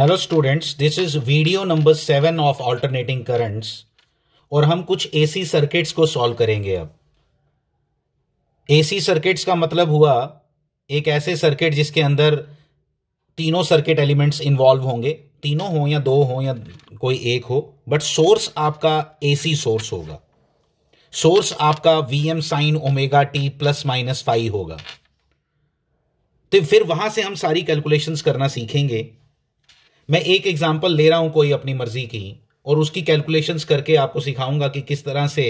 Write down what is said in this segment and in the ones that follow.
Hello students this is video number seven of alternating currents और हम कुछ AC circuits को सॉल्व करेंगे अब एसी सर्किट्स का मतलब हुआ एक ऐसे सर्किट जिसके अंदर तीनों सर्किट एलिमेंट्स इन्वॉल्व होंगे तीनों हो या दो हो या कोई एक हो बट सोर्स आपका एसी सोर्स होगा सोर्स आपका V M sine omega T plus minus five होगा तो फिर वहां से हम सारी कैलकुलेशंस करना सीखेंगे मैं एक एग्जाम्पल ले रहा हूँ कोई अपनी मर्जी की और उसकी कैलकुलेशंस करके आपको सिखाऊंगा कि किस तरह से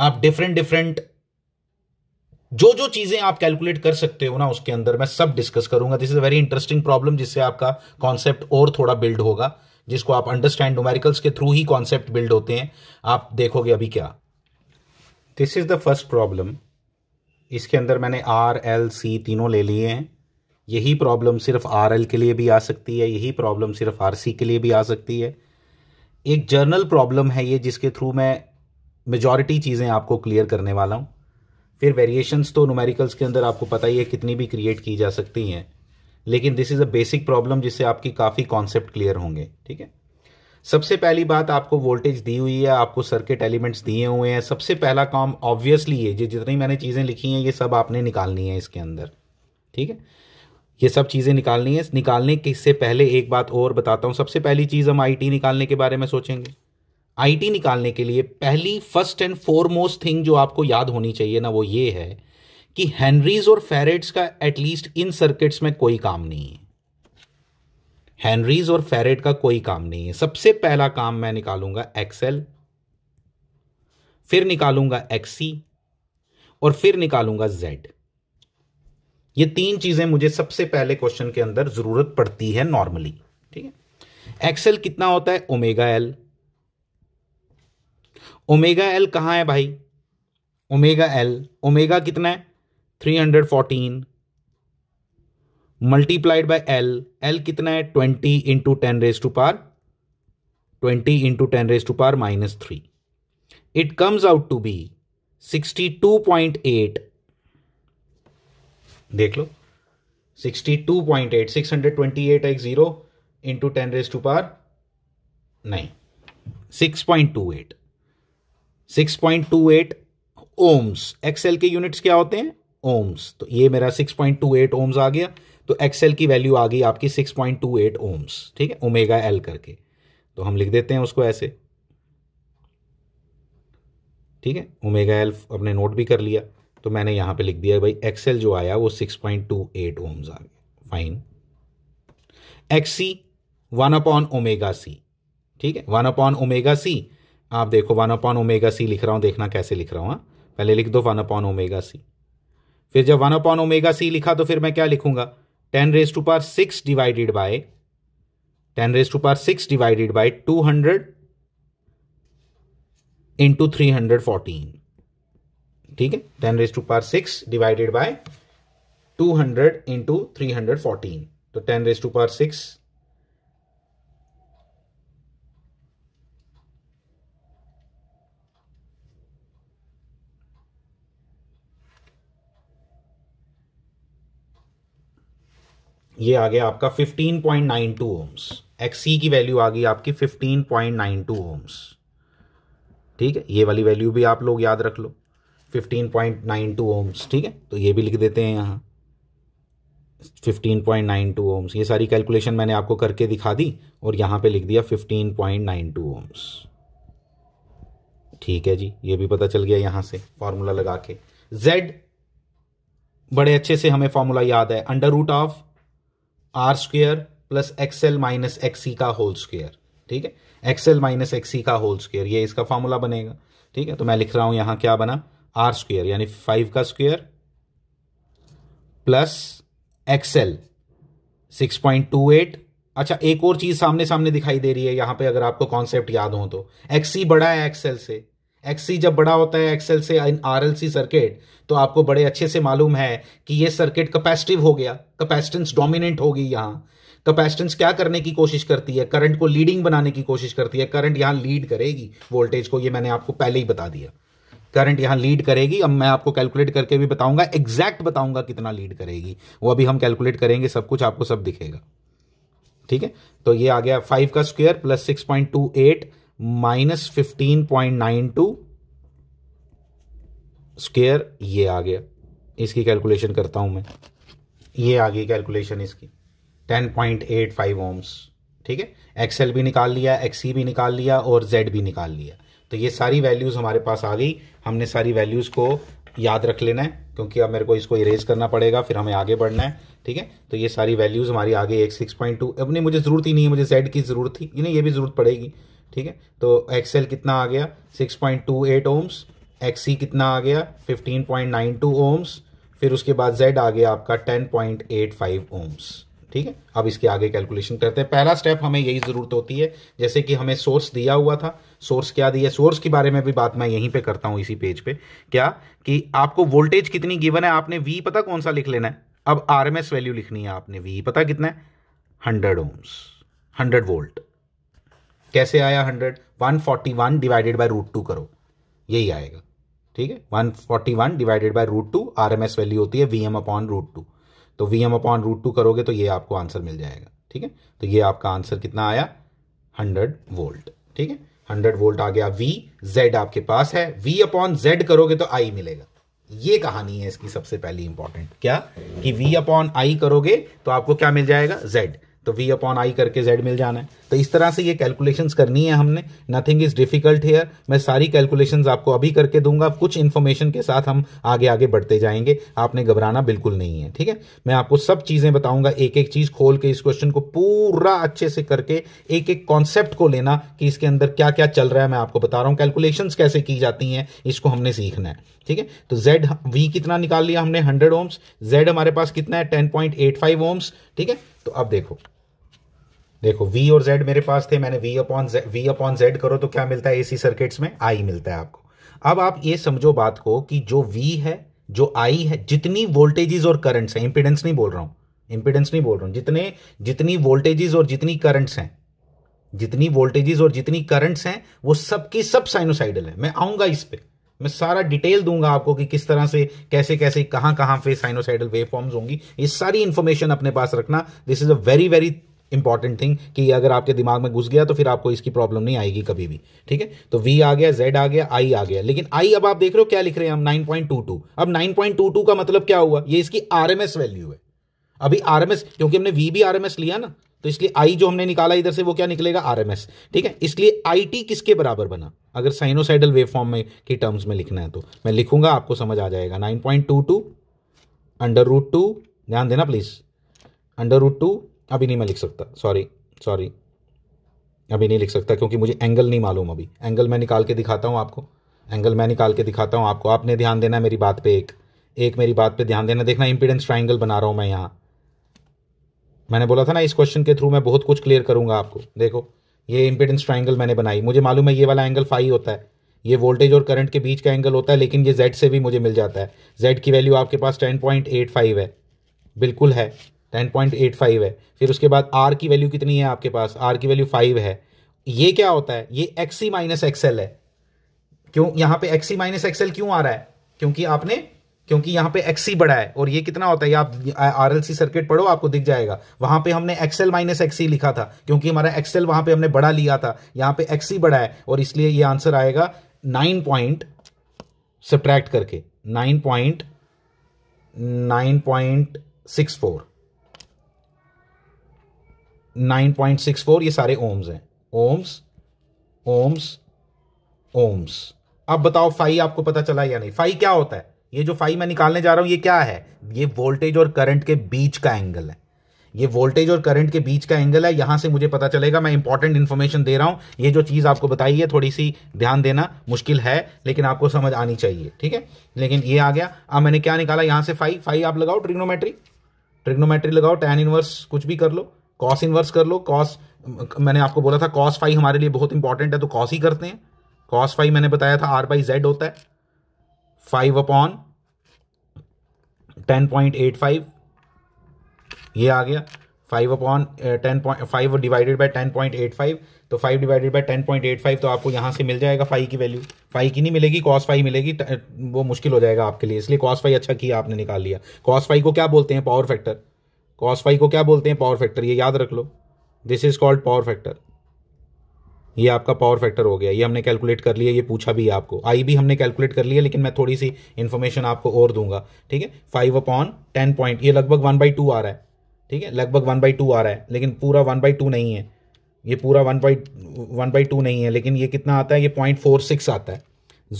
आप डिफरेंट डिफरेंट जो जो चीजें आप कैलकुलेट कर सकते हो ना उसके अंदर मैं सब डिस्कस करूंगा this is a very interesting problem जिससे आपका कॉन्सेप्ट और थोड़ा बिल्ड होगा जिसको आप अंडरस्टैंड न्यूमेरिकल्स के थ्रू ही कॉन्सेप्ट बिल्ड होते हैं आप देखोगे अभी क्या this is the first problem इसके अंदर मैंने आर एल सी तीनों ले लिए हैं यही प्रॉब्लम सिर्फ आर के लिए भी आ सकती है यही प्रॉब्लम सिर्फ आर के लिए भी आ सकती है एक जर्नल प्रॉब्लम है ये जिसके थ्रू मैं मेजॉरिटी चीज़ें आपको क्लियर करने वाला हूँ फिर वेरिएशंस तो नुमेरिकल्स के अंदर आपको पता ही है कितनी भी क्रिएट की जा सकती हैं लेकिन this is a basic problem जिससे आपकी काफ़ी कॉन्सेप्ट क्लियर होंगे ठीक है सबसे पहली बात आपको वोल्टेज दी हुई है आपको सर्किट एलिमेंट्स दिए हुए हैं सबसे पहला काम ऑब्वियसली ये जितनी मैंने चीज़ें लिखी हैं ये सब आपने निकालनी है इसके अंदर ठीक है ये सब चीज़ें निकालनी है निकालने के से पहले एक बात और बताता हूँ सबसे पहली चीज़ हम आईटी निकालने के बारे में सोचेंगे आईटी निकालने के लिए पहली फर्स्ट एंड फोरमोस्ट थिंग जो आपको याद होनी चाहिए ना वो ये है कि हेनरीज और फेरेट्स का एटलीस्ट इन सर्किट्स में कोई काम नहीं है हैंनरीज और फेरेट का कोई काम नहीं है सबसे पहला काम मैं निकालूंगा एक्सेल फिर निकालूंगा एक्सी और फिर निकालूंगा जेड ये तीन चीजें मुझे सबसे पहले क्वेश्चन के अंदर जरूरत पड़ती है नॉर्मली ठीक है एक्सएल कितना होता है ओमेगा एल ओमेगा एल कहां है भाई ओमेगा एल ओमेगा कितना है 314 मल्टीप्लाइड बाय एल एल कितना है 20 into ten raise to power 20 into ten raise to power minus three it comes out to be 62.8 देख लो sixty two point eight six hundred twenty eight x zero into ten raise to power नहीं six point two eight six point two eight ohms XL के units क्या होते हैं ohms तो ये मेरा six point two eight ohms आ गया तो एक्सएल की वैल्यू आ गई आपकी six point two eight ohms ठीक है ओमेगा एल करके तो हम लिख देते हैं उसको ऐसे ठीक है ओमेगा एल अपने नोट भी कर लिया तो मैंने यहां पे लिख दिया भाई एक्सएल जो आया वो 6.28 पॉइंट टू एट ओम्स आ गया fine x C one upon omega C ठीक है वन अपॉन ओमेगा सी आप देखो वन अपॉन ओमेगा सी लिख रहा हूं देखना कैसे लिख रहा हूं हाँ? पहले लिख दो वन अपॉन ओमेगा सी फिर जब वन अपॉन ओमेगा सी लिखा तो फिर मैं क्या लिखूंगा ten raise to power six divided by ten raise to power six divided by two hundred into three hundred fourteen ठीक है ten raise to power six divided by two hundred into three hundred fourteen तो ten raise to power six ये आ गया आपका 15.92 ohms XC की value आ गई आपकी 15.92 ओम्स ठीक है ये वाली वैल्यू भी आप लोग याद रख लो fifteen point nine two ohms ठीक है तो ये भी लिख देते हैं यहाँ fifteen point nine two ohms ये सारी कैलकुलेशन मैंने आपको करके दिखा दी और यहाँ पे लिख दिया fifteen point nine two ohms ठीक है जी ये भी पता चल गया यहाँ से फॉर्मूला लगा के जेड बड़े अच्छे से हमें फॉर्मूला याद है under root of R square plus XL minus XC का होल स्क्वेयर ठीक है एक्सएल माइनस एक्सी का होल स्क्वेयर ये इसका फॉर्मूला बनेगा ठीक है तो मैं लिख रहा हूं यहां क्या बना आर स्क्वेयर यानी फाइव का square plus XL six point two eight अच्छा एक और चीज सामने सामने दिखाई दे रही है यहां पे अगर आपको कॉन्सेप्ट याद हो तो एक्सी बड़ा है एक्सएल से एक्सी जब बड़ा होता है एक्सएल से इन आर सर्किट तो आपको बड़े अच्छे से मालूम है कि ये सर्किट कैपेसिटिव हो गया कैपेसिटेंस डोमिनेंट होगी यहां कैपेसिटेंस क्या करने की कोशिश करती है करंट को लीडिंग बनाने की कोशिश करती है करंट यहां लीड करेगी वोल्टेज को ये मैंने आपको पहले ही बता दिया करंट यहां लीड करेगी अब मैं आपको कैलकुलेट करके भी बताऊंगा एग्जैक्ट बताऊंगा कितना लीड करेगी वो अभी हम कैलकुलेट करेंगे सब कुछ आपको सब दिखेगा ठीक है तो ये आ गया फाइव का square plus six point two eight minus fifteen point nine two square ये आ गया इसकी कैलकुलेशन करता हूं मैं ये आ गई कैलकुलेशन इसकी ten point eight five ohms ठीक है एक्सएल भी निकाल लिया एक्सी e भी निकाल लिया और जेड भी निकाल लिया तो ये सारी वैल्यूज़ हमारे पास आ गई हमने सारी वैल्यूज़ को याद रख लेना है क्योंकि अब मेरे को इसको इरेज करना पड़ेगा फिर हमें आगे बढ़ना है ठीक है तो ये सारी वैल्यूज़ हमारी आगे एक सिक्स पॉइंट टू अब नहीं मुझे ज़रूरत ही नहीं है मुझे जेड की ज़रूरत थी नहीं ये भी ज़रूरत पड़ेगी ठीक है तो एक्सएल कितना आ गया six point two eight ohms XC कितना आ गया fifteen point nine two ohms फिर उसके बाद जेड आ गया आपका ten point eight five ohms ठीक है अब इसके आगे कैलकुलेशन करते हैं पहला स्टेप हमें यही ज़रूरत होती है जैसे कि हमें सोर्स दिया हुआ था सोर्स क्या दिया सोर्स के बारे में भी बात मैं यहीं पे करता हूं इसी पेज पे क्या कि आपको वोल्टेज कितनी गिवन है आपने वी पता कौन सा लिख लेना है अब आर वैल्यू लिखनी है आपने वी पता कितना है हंड्रेड ओम्स हंड्रेड वोल्ट कैसे आया hundred one forty one divided by root two करो यही आएगा ठीक है one forty one divided by root two R value होती है V M upon root two तो V M upon root two करोगे तो ये आपको आंसर मिल जाएगा ठीक है तो ये आपका आंसर कितना आया हंड्रेड वोल्ट ठीक है हंड्रेड वोल्ट आ गया वी जेड आपके पास है वी अपॉन जेड करोगे तो आई मिलेगा ये कहानी है इसकी सबसे पहली इंपॉर्टेंट क्या कि वी अपॉन आई करोगे तो आपको क्या मिल जाएगा जेड तो वी अपॉन आई करके जेड मिल जाना है तो इस तरह से ये कैलकुलेशंस करनी है हमने नथिंग इज डिफिकल्ट हेयर मैं सारी कैलकुलेशंस आपको अभी करके दूंगा कुछ इन्फॉर्मेशन के साथ हम आगे आगे बढ़ते जाएंगे आपने घबराना बिल्कुल नहीं है ठीक है मैं आपको सब चीज़ें बताऊंगा एक एक चीज़ खोल के इस क्वेश्चन को पूरा अच्छे से करके एक एक कॉन्सेप्ट को लेना कि इसके अंदर क्या क्या चल रहा है मैं आपको बता रहा हूँ कैलकुलेशन कैसे की जाती है इसको हमने सीखना है ठीक है तो जेड वी कितना निकाल लिया हमने हंड्रेड ओम्स जेड हमारे पास कितना है ten point eight five ohms ठीक है तो अब देखो देखो V और Z मेरे पास थे मैंने V upon Z V upon Z करो तो क्या मिलता है एसी सर्किट्स में I मिलता है आपको अब आप ये समझो बात को कि जो V है जो I है जितनी वोल्टेजेस और करंट्स हैं इंपिडेंस नहीं बोल रहा हूं इंपिडेंस नहीं बोल रहा हूँ जितने जितनी वोल्टेजेस और जितनी करंट्स हैं जितनी वोल्टेजेस और जितनी करंट्स हैं वो सबकी सब साइनोसाइडल है मैं आऊंगा इस पर मैं सारा डिटेल दूंगा आपको कि किस तरह से कैसे कैसे कहां कहां पे साइनोसाइडल वेवफॉर्म्स होंगी ये सारी इंफॉर्मेशन अपने पास रखना this is a very very important thing कि अगर आपके दिमाग में घुस गया तो फिर आपको इसकी प्रॉब्लम नहीं आएगी कभी भी ठीक है तो वी आ गया जेड आ गया आई आ गया लेकिन आई अब आप देख रहे हो क्या लिख रहे हैं हम नाइन पॉइंट टू टू अब नाइन पॉइंट टू टू का मतलब क्या हुआ ये इसकी आरएमएस वैल्यू है अभी आरएमएस क्योंकि हमने वी भी आरएमएस लिया ना तो इसलिए आई जो हमने निकाला इधर से वो क्या निकलेगा आरएमएस ठीक है इसलिए आई टी किसके बराबर बना अगर साइनोसाइडल वेव फॉर्म में की टर्म्स में लिखना है तो मैं लिखूंगा आपको समझ आ जाएगा nine point two two under root two ध्यान देना प्लीज अंडर रूट टू अभी नहीं मैं लिख सकता सॉरी सॉरी अभी नहीं लिख सकता क्योंकि मुझे एंगल नहीं मालूम अभी एंगल मैं निकाल के दिखाता हूँ आपको एंगल मैं निकाल के दिखाता हूँ आपको आपने ध्यान देना मेरी बात पे एक एक मेरी बात पे ध्यान देना देखना इम्पीडेंस ट्राइंगल बना रहा हूँ मैं यहाँ मैंने बोला था ना इस क्वेश्चन के थ्रू मैं बहुत कुछ क्लियर करूंगा आपको देखो ये इम्पीडेंस ट्राइंगल मैंने बनाई मुझे मालूम है ये वाला एंगल फाइव होता है ये वोल्टेज और करंट के बीच का एंगल होता है लेकिन ये जेड से भी मुझे मिल जाता है जेड की वैल्यू आपके पास टेन पॉइंट एट फाइव है बिल्कुल है टेन पॉइंट एट फाइव है फिर उसके बाद आर की वैल्यू कितनी है आपके पास आर की वैल्यू फाइव है ये क्या होता है ये एक्स सी माइनस एक्सएल है क्यों यहाँ पे एक्स सी माइनस एक्सएल क्यों आ रहा है क्योंकि आपने क्योंकि यहाँ पे एक्स सी बढ़ा है और ये कितना होता है आप आर एल सी सर्किट पढ़ो आपको दिख जाएगा वहां पे हमने एक्सएल माइनस एक्स लिखा था क्योंकि हमारा एक्सएल वहां पे हमने बड़ा लिया था यहाँ पे एक्स बढ़ा है और इसलिए ये आंसर आएगा नाइन पॉइंट सब्ट्रैक्ट करके nine point nine point six four nine point six four ये सारे ओम्स हैं ओम्स ओम्स ओम्स अब बताओ फाई आपको पता चला या नहीं फाई क्या होता है ये जो फाई मैं निकालने जा रहा हूं ये क्या है ये वोल्टेज और करंट के बीच का एंगल है ये वोल्टेज और करंट के बीच का एंगल है यहां से मुझे पता चलेगा मैं इंपॉर्टेंट इन्फॉर्मेशन दे रहा हूं ये जो चीज आपको बताई है थोड़ी सी ध्यान देना मुश्किल है लेकिन आपको समझ आनी चाहिए ठीक है लेकिन ये आ गया अब मैंने क्या निकाला यहां से फाइव फाइव आप लगाओ ट्रिग्नोमेट्री ट्रिग्नोमेट्री लगाओ टैन इनवर्स कुछ भी कर लो कॉस इनवर्स कर लो कॉस मैंने आपको बोला था कॉस फाइव हमारे लिए बहुत इंपॉर्टेंट है तो कॉस ही करते हैं कॉस फाइव मैंने बताया था आर बाई जेड होता है five upon ten point eight five ये आ गया five upon ten point five divided by ten point eight five तो five divided by ten point eight five तो आपको यहाँ से मिल जाएगा फाइव की वैल्यू फाइव की नहीं मिलेगी कॉस फाइव मिलेगी वो मुश्किल हो जाएगा आपके लिए इसलिए कॉस फाइव अच्छा किया आपने निकाल लिया कॉस फाइव को क्या बोलते हैं पावर फैक्टर कॉस फाइव को क्या बोलते हैं पावर फैक्टर ये याद रख लो this is called power factor ये आपका पावर फैक्टर हो गया ये हमने कैलकुलेट कर लिया ये पूछा भी आपको आई भी हमने कैलकुलेट कर लिया लेकिन मैं थोड़ी सी इन्फॉर्मेशन आपको और दूंगा ठीक है फाइव अपॉन टेन पॉइंट ये लगभग वन बाई टू आ रहा है ठीक है लगभग वन बाई टू आ रहा है लेकिन पूरा वन बाई टू नहीं है ये पूरा one by one by two नहीं है लेकिन ये कितना आता है ये पॉइंट फोर सिक्स आता है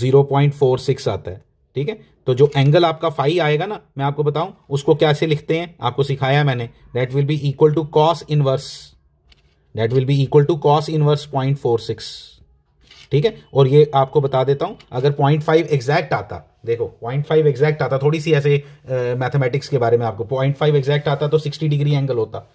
जीरो पॉइंट फोर सिक्स आता है ठीक है तो जो एंगल आपका फाइव आएगा ना मैं आपको बताऊं उसको कैसे लिखते हैं आपको सिखाया मैंने that will be equal to cos inverse that will be equal to cos inverse point four six ठीक है और ये आपको बता देता हूं अगर पॉइंट फाइव एग्जैक्ट आता देखो पॉइंट फाइव एग्जैक्ट आता थोड़ी सी ऐसे मैथमेटिक्स के बारे में आपको पॉइंट फाइव एग्जैक्ट आता तो सिक्सटी डिग्री एंगल होता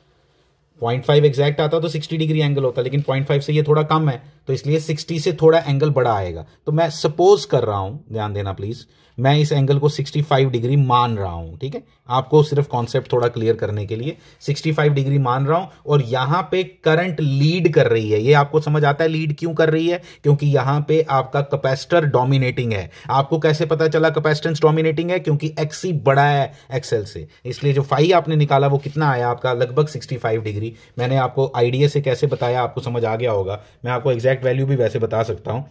पॉइंट फाइव एग्जैक्ट आता तो सिक्सटी डिग्री एंगल होता लेकिन पॉइंट फाइव से ये थोड़ा कम है तो इसलिए सिक्सटी से थोड़ा एंगल बड़ा आएगा तो मैं सपोज कर रहा हूं ध्यान देना प्लीज मैं इस एंगल को 65 डिग्री मान रहा हूं ठीक है आपको सिर्फ कॉन्सेप्ट थोड़ा क्लियर करने के लिए 65 डिग्री मान रहा हूं और यहां पे करंट लीड कर रही है ये आपको समझ आता है लीड क्यों कर रही है क्योंकि यहां पे आपका कैपेसिटर डोमिनेटिंग है आपको कैसे पता चला कैपेसिटेंस डोमिनेटिंग है क्योंकि एक्सी बड़ा है एक्सएल से इसलिए जो फाइव आपने निकाला वो कितना आया आपका लगभग सिक्सटी डिग्री मैंने आपको आइडिया से कैसे बताया आपको समझ आ गया होगा मैं आपको एग्जैक्ट वैल्यू भी वैसे बता सकता हूं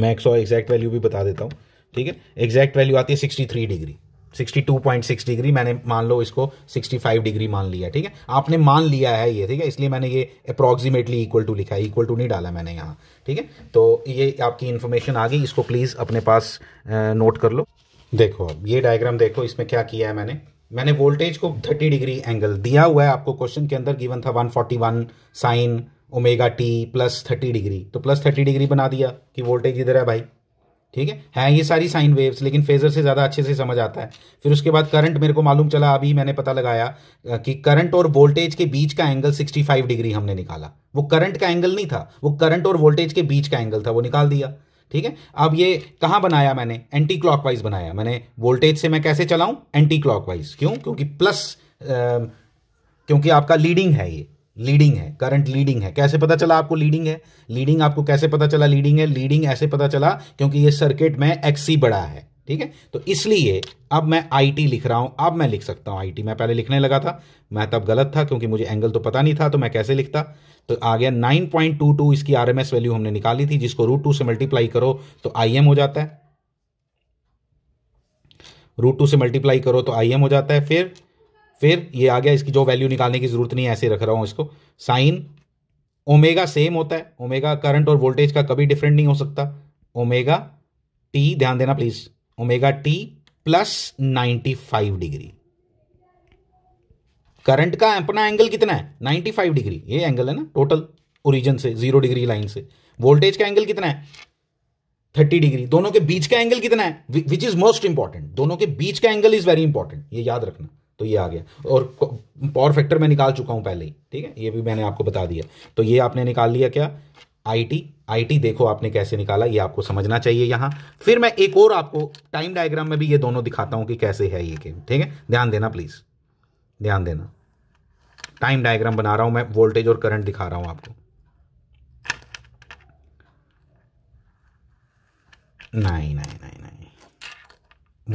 मैं एक सौ एग्जैक्ट वैल्यू भी बता देता हूं ठीक है एग्जैक्ट वैल्यू आती है सिक्सटी थ्री डिग्री 62.6 डिग्री मैंने मान लो इसको 65 डिग्री मान लिया ठीक है आपने मान लिया है ये ठीक है इसलिए मैंने ये अप्रॉक्सीमेटली इक्वल टू लिखा है इक्वल टू नहीं डाला मैंने यहाँ ठीक है तो ये आपकी इन्फॉर्मेशन आ गई इसको प्लीज़ अपने पास नोट कर लो देखो अब ये डायग्राम देखो इसमें क्या किया है मैंने मैंने वोल्टेज को 30 डिग्री एंगल दिया हुआ है आपको क्वेश्चन के अंदर गिवन था 141 sine omega T plus thirty degree तो प्लस थर्टी डिग्री बना दिया कि वोल्टेज इधर है भाई ठीक है हैं ये सारी साइन वेव्स लेकिन फेजर से ज़्यादा अच्छे से समझ आता है फिर उसके बाद करंट मेरे को मालूम चला अभी मैंने पता लगाया कि करंट और वोल्टेज के बीच का एंगल 65 डिग्री हमने निकाला वो करंट का एंगल नहीं था वो करंट और वोल्टेज के बीच का एंगल था वो निकाल दिया ठीक है अब ये कहां बनाया मैंने एंटी क्लॉकवाइज बनाया मैंने वोल्टेज से मैं कैसे चलाऊं एंटी क्लॉकवाइज क्यों क्योंकि प्लस आ, क्योंकि आपका लीडिंग है ये लीडिंग है करंट लीडिंग है कैसे पता चला आपको लीडिंग है लीडिंग आपको कैसे पता चला लीडिंग है लीडिंग ऐसे पता चला क्योंकि ये सर्किट में एक्सी बड़ा है ठीक है तो इसलिए अब मैं आई लिख रहा हूं अब मैं लिख सकता हूं आई मैं पहले लिखने लगा था मैं तब गलत था क्योंकि मुझे एंगल तो पता नहीं था तो मैं कैसे लिखता तो आ गया 9.22 इसकी आर वैल्यू हमने निकाली थी जिसको रूट टू से मल्टीप्लाई करो तो आई हो जाता है रूट टू से मल्टीप्लाई करो तो आई हो जाता है फिर फिर ये आ गया इसकी जो वैल्यू निकालने की जरूरत नहीं है ऐसे रख रहा हूँ इसको साइन ओमेगा सेम होता है ओमेगा करंट और वोल्टेज का कभी डिफरेंट नहीं हो सकता ओमेगा टी ध्यान देना please omega T plus ninety five degree current का अपना एंगल कितना है नाइन्टी फाइव डिग्री ये एंगल है ना टोटल ओरिजिन से जीरो डिग्री लाइन से वोल्टेज का एंगल कितना है थर्टी डिग्री दोनों के बीच का एंगल कितना है विच इज मोस्ट इंपॉर्टेंट दोनों के बीच का एंगल इज वेरी इंपॉर्टेंट ये याद रखना तो ये आ गया और पावर फैक्टर मैं निकाल चुका हूं पहले ही ठीक है ये भी मैंने आपको बता दिया तो ये आपने निकाल लिया क्या आईटी आईटी देखो आपने कैसे निकाला ये आपको समझना चाहिए यहां फिर मैं एक और आपको टाइम डायग्राम में भी ये दोनों दिखाता हूं कि कैसे है ये गेम ठीक है ध्यान देना प्लीज़ ध्यान देना टाइम डायग्राम बना रहा हूं मैं वोल्टेज और करंट दिखा रहा हूं आपको नहीं नहीं नहीं नहीं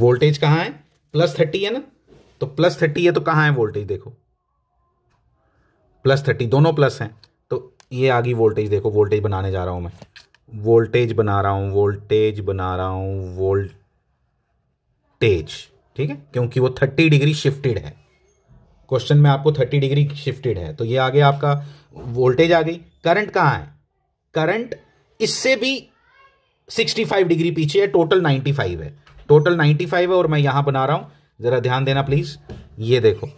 वोल्टेज कहां है प्लस थर्टी है ना तो प्लस थर्टी है तो कहां है वोल्टेज देखो प्लस थर्टी दोनों प्लस हैं तो ये आ गई वोल्टेज देखो वोल्टेज बनाने जा रहा हूं मैं वोल्टेज बना रहा हूं वोल्टेज बना रहा हूं वोल्टेज ठीक है क्योंकि वो थर्टी डिग्री शिफ्टेड है क्वेश्चन में आपको थर्टी डिग्री शिफ्टेड है तो ये आगे आपका वोल्टेज आ गई करंट कहां है करंट इससे भी सिक्सटी फाइव डिग्री पीछे है टोटल 95 फाइव है टोटल 95 फाइव है और मैं यहां बना रहा हूं ज़रा ध्यान देना प्लीज़ ये देखो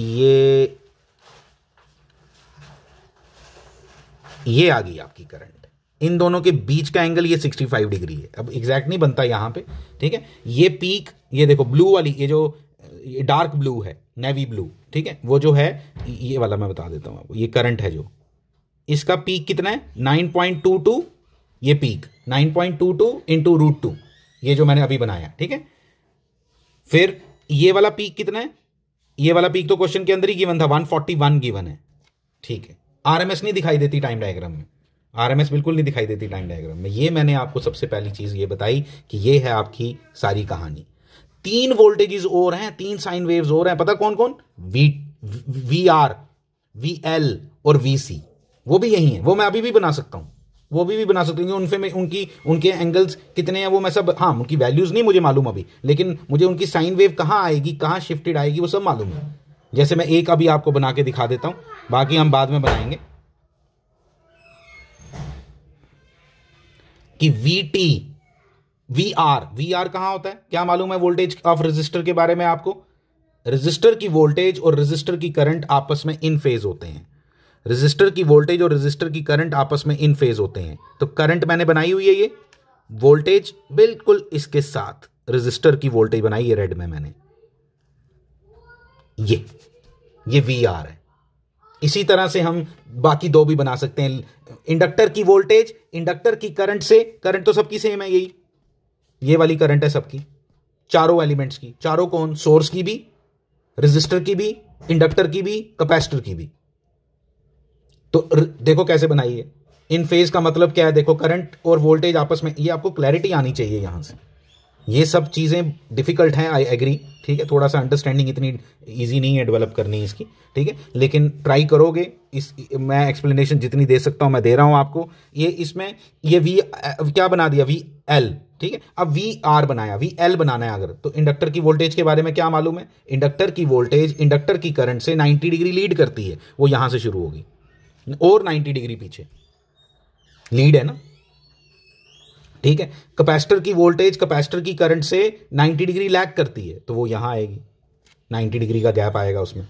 ये ये आ गई आपकी करंट इन दोनों के बीच का एंगल ये 65 डिग्री है अब एग्जैक्ट नहीं बनता यहां पे ठीक है ये पीक ये देखो ब्लू वाली ये जो ये डार्क ब्लू है नेवी ब्लू ठीक है वो जो है ये वाला मैं बता देता हूं आपको ये करंट है जो इसका पीक कितना है 9.22 ये peak 9.22 point two two into root two ये जो मैंने अभी बनाया ठीक है फिर ये वाला पीक कितना है ये वाला पीक तो क्वेश्चन के अंदर ही गिवन था 141 गिवन है ठीक है आरएमएस नहीं दिखाई देती टाइम डायग्राम में आरएमएस बिल्कुल नहीं दिखाई देती टाइम डायग्राम में ये मैंने आपको सबसे पहली चीज ये बताई कि ये है आपकी सारी कहानी तीन वोल्टेजेस और हैं तीन साइन वेव्स और हैं पता कौन कौन V V R V L और वी सी वो भी यही है वो मैं अभी भी बना सकता हूं वो भी, भी बना सकते हैं उनसे उनकी उनके एंगल्स कितने हैं वो मैं सब हाँ उनकी वैल्यूज नहीं मुझे मालूम अभी लेकिन मुझे उनकी साइन वेव कहाँ आएगी कहाँ शिफ्टेड आएगी वो सब मालूम है जैसे मैं एक अभी आपको बना के दिखा देता हूँ बाकी हम बाद में बनाएंगे कि V T V R V R कहाँ होता है क्या मालूम है वोल्टेज ऑफ रजिस्टर के बारे में आपको रजिस्टर की वोल्टेज और रजिस्टर की करंट आपस में इन फेज होते हैं रजिस्टर की वोल्टेज और रजिस्टर की करंट आपस में इन फेज होते हैं तो करंट मैंने बनाई हुई है ये वोल्टेज बिल्कुल इसके साथ रजिस्टर की वोल्टेज बनाई है रेड में मैंने ये ये वी आर है इसी तरह से हम बाकी दो भी बना सकते हैं इंडक्टर की वोल्टेज इंडक्टर की करंट से करंट तो सबकी सेम है यही ये वाली करंट है सबकी चारों एलिमेंट्स की चारों कौन सोर्स की भी रजिस्टर की भी इंडक्टर की भी कैपेसिटर की भी तो देखो कैसे बनाई है इन फेज का मतलब क्या है देखो करंट और वोल्टेज आपस में ये आपको क्लैरिटी आनी चाहिए यहाँ से ये सब चीज़ें डिफिकल्ट हैं आई एग्री ठीक है थोड़ा सा अंडरस्टैंडिंग इतनी इजी नहीं है डेवलप करनी इसकी ठीक है लेकिन ट्राई करोगे इस मैं एक्सप्लेनेशन जितनी दे सकता हूँ मैं दे रहा हूँ आपको ये इसमें ये वी क्या बना दिया वी एल ठीक है अब वी आर बनाया वी एल बनाना है अगर तो इंडक्टर की वोल्टेज के बारे में क्या मालूम है इंडक्टर की वोल्टेज इंडक्टर की करंट से 90 डिग्री लीड करती है वो यहाँ से शुरू होगी और 90 डिग्री पीछे लीड है ना ठीक है कैपेसिटर की वोल्टेज कैपेसिटर की करंट से 90 डिग्री लैग करती है तो वो यहां आएगी 90 डिग्री का गैप आएगा उसमें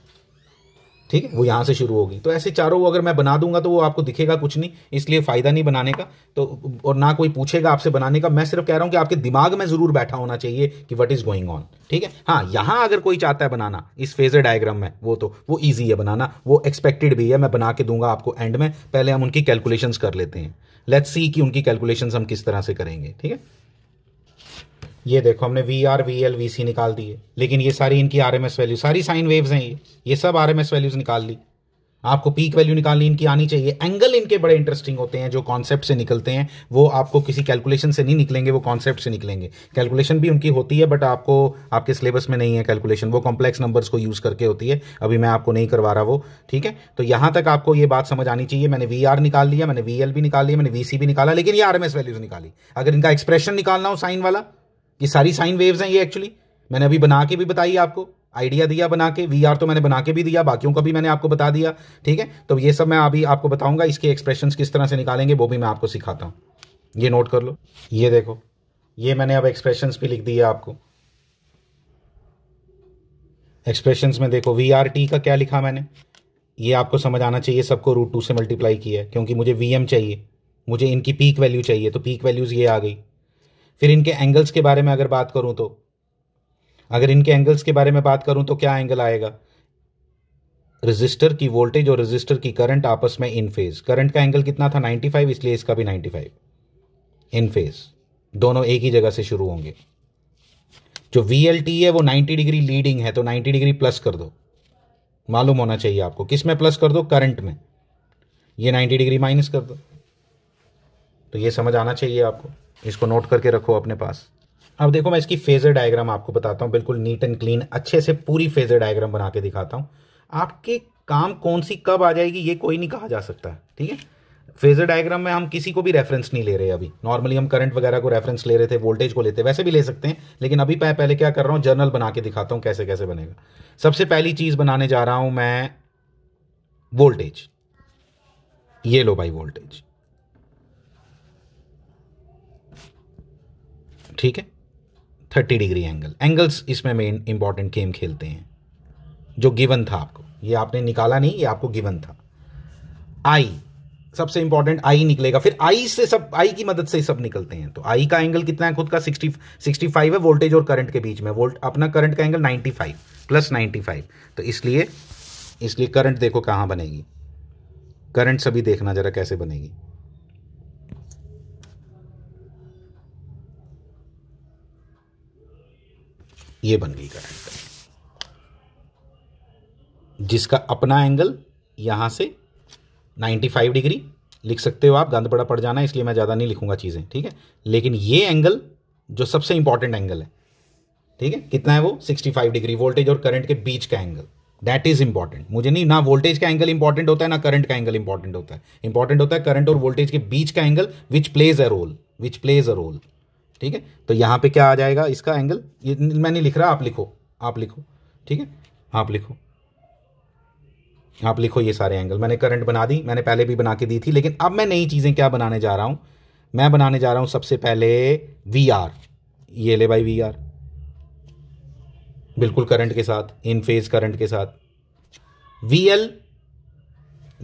ठीक है वो यहाँ से शुरू होगी तो ऐसे चारों वो अगर मैं बना दूंगा तो वो आपको दिखेगा कुछ नहीं इसलिए फ़ायदा नहीं बनाने का तो और ना कोई पूछेगा आपसे बनाने का मैं सिर्फ कह रहा हूं कि आपके दिमाग में ज़रूर बैठा होना चाहिए कि वट इज़ गोइंग ऑन ठीक है हाँ यहां अगर कोई चाहता है बनाना इस फेजर डायग्राम में वो तो वो ईजी है बनाना वो एक्सपेक्टेड भी है मैं बना के दूंगा आपको एंड में पहले हम उनकी कैलकुलेशन कर लेते हैं लेट्स सी कि उनकी कैलकुलेशन हम किस तरह से करेंगे ठीक है ये देखो हमने V R V L V C निकाल दिए लेकिन ये सारी इनकी आर एम एस वैल्यू सारी साइन वेव्स हैं ये ये सब आर एम एस वैल्यूज निकाल ली आपको पीक वैल्यू निकालनी इनकी आनी चाहिए एंगल इनके बड़े इंटरेस्टिंग होते हैं जो कॉन्सेप्ट से निकलते हैं वो आपको किसी कैलकुलेशन से नहीं निकलेंगे वो कॉन्सेप्ट से निकलेंगे कैलकुलेशन भी उनकी होती है बट आपको आपके सिलेबस में नहीं है कैलकुलेशन वो कॉम्प्लेक्स नंबर्स को यूज़ करके होती है अभी मैं आपको नहीं करवा रहा वो ठीक है तो यहाँ तक आपको ये बात समझ आनी चाहिए मैंने वी निकाल लिया मैंने वी भी निकाल लिया मैंने वी भी निकाला लेकिन ये आर वैल्यूज निकाली अगर इनका एक्सप्रेशन निकालना हो साइन वाला ये सारी साइन वेव्स हैं ये एक्चुअली मैंने अभी बना के भी बताई आपको आइडिया दिया बना के वी आर तो मैंने बना के भी दिया बाकियों का भी मैंने आपको बता दिया ठीक है तो ये सब मैं अभी आपको बताऊंगा इसके एक्सप्रेशन किस तरह से निकालेंगे वो भी मैं आपको सिखाता हूँ ये नोट कर लो ये देखो ये मैंने अब एक्सप्रेशन भी लिख दिया आपको एक्सप्रेशन में देखो वी आर टी का क्या लिखा मैंने ये आपको समझ आना चाहिए सबको रूट टू से मल्टीप्लाई किया है क्योंकि मुझे वी एम चाहिए मुझे इनकी पीक वैल्यू चाहिए तो पीक वैल्यूज़ ये आ गई फिर इनके एंगल्स के बारे में अगर बात करूं तो अगर इनके एंगल्स के बारे में बात करूं तो क्या एंगल आएगा रजिस्टर की वोल्टेज और रजिस्टर की करंट आपस में इन फेज करंट का एंगल कितना था 95 इसलिए इसका भी 95 इन फेज दोनों एक ही जगह से शुरू होंगे जो वी है वो 90 डिग्री लीडिंग है तो 90 डिग्री प्लस कर दो मालूम होना चाहिए आपको किस में प्लस कर दो करंट में ये 90 डिग्री माइनस कर दो तो ये समझ आना चाहिए आपको इसको नोट करके रखो अपने पास अब देखो मैं इसकी फेजर डायग्राम आपको बताता हूँ बिल्कुल नीट एंड क्लीन अच्छे से पूरी फेजर डायग्राम बना के दिखाता हूँ आपके काम कौन सी कब आ जाएगी ये कोई नहीं कहा जा सकता ठीक है फेजर डायग्राम में हम किसी को भी रेफरेंस नहीं ले रहे अभी नॉर्मली हम करंट वगैरह को रेफरेंस ले रहे थे वोल्टेज को लेते वैसे भी ले सकते हैं लेकिन अभी मैं पहले क्या कर रहा हूँ जर्नल बना के दिखाता हूँ कैसे कैसे बनेगा सबसे पहली चीज़ बनाने जा रहा हूं मैं वोल्टेज ये लो भाई वोल्टेज ठीक है थर्टी डिग्री एंगल एंगल्स इसमें मेन इंपॉर्टेंट गेम खेलते हैं जो गिवन था आपको ये आपने निकाला नहीं ये आपको गिवन था आई सबसे इंपॉर्टेंट आई निकलेगा फिर आई से सब आई की मदद से सब निकलते हैं तो आई का एंगल कितना है खुद का सिक्सटी सिक्सटी फाइव है वोल्टेज और करंट के बीच में वोल्ट अपना करंट का angle ninety five plus ninety five तो इसलिए इसलिए करंट देखो कहाँ बनेगी करंट सभी देखना जरा कैसे बनेगी ये बन गई एंगल जिसका अपना एंगल यहां से 95 डिग्री लिख सकते हो आप गंद बड़ा पड़ जाना इसलिए मैं ज़्यादा नहीं लिखूंगा चीज़ें ठीक है लेकिन ये एंगल जो सबसे इंपॉर्टेंट एंगल है ठीक है कितना है वो 65 डिग्री वोल्टेज और करंट के बीच का एंगल दैट इज इंपॉर्टेंट मुझे नहीं ना वोल्टेज का एंगल इंपॉर्टेंट होता है ना करंट का एंगल इंपॉर्टेंट होता है इंपॉर्टेंट होता है करंट और वोल्टेज के बीच का angle which plays a role which plays a role ठीक है तो यहां पे क्या आ जाएगा इसका एंगल ये मैं नहीं लिख रहा आप लिखो आप लिखो ठीक है आप लिखो आप लिखो ये सारे एंगल मैंने करंट बना दी मैंने पहले भी बना के दी थी लेकिन अब मैं नई चीज़ें क्या बनाने जा रहा हूं मैं बनाने जा रहा हूं सबसे पहले वी आर ये ले भाई वी आर बिल्कुल करंट के साथ इन फेज करंट के साथ वी एल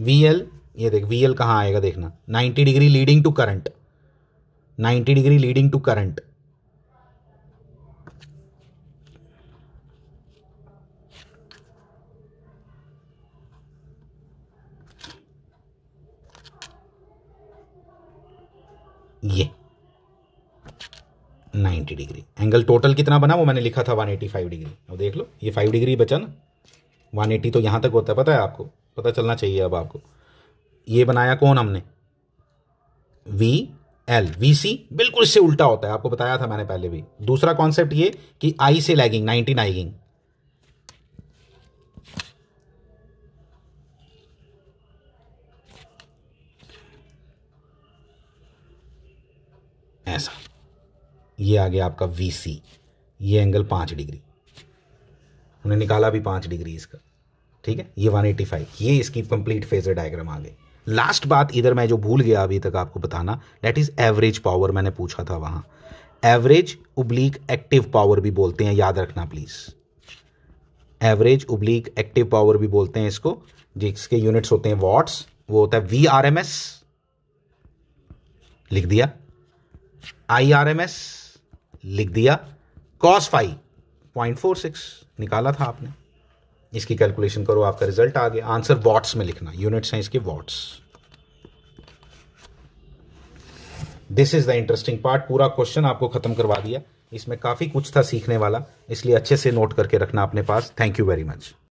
वी एल ये देख वी एल कहाँ आएगा देखना 90 degree leading to current 90 degree leading to current ये 90 डिग्री एंगल टोटल कितना बना वो मैंने लिखा था 185 डिग्री अब देख लो ये 5 डिग्री बचा ना 180 तो यहां तक होता है पता है आपको पता चलना चाहिए अब आपको ये बनाया कौन हमने वी एल वीसी बिल्कुल इससे उल्टा होता है आपको बताया था मैंने पहले भी दूसरा कॉन्सेप्ट ये कि आई से लैगिंग नाइनटीन आईगिंग ऐसा ये आ गया आपका वीसी ये एंगल पांच डिग्री उन्हें निकाला भी पांच डिग्री इसका ठीक है ये 185 ये इसकी कंप्लीट फेजर डायग्राम आ गई लास्ट बात इधर मैं जो भूल गया अभी तक आपको बताना डेट इज़ एवरेज पावर मैंने पूछा था वहां एवरेज उब्लीक एक्टिव पावर भी बोलते हैं याद रखना प्लीज़ एवरेज उब्लीक एक्टिव पावर भी बोलते हैं इसको जिसके यूनिट्स होते हैं वॉट्स वो होता है वी आर एम एस लिख दिया आई आर एम एस लिख दिया cos five point four six निकाला था आपने इसकी कैलकुलेशन करो आपका रिजल्ट आ गया आंसर वॉट्स में लिखना यूनिट्स हैं इसके watts this is the interesting part पूरा क्वेश्चन आपको खत्म करवा दिया इसमें काफ़ी कुछ था सीखने वाला इसलिए अच्छे से नोट करके रखना अपने पास थैंक यू वेरी मच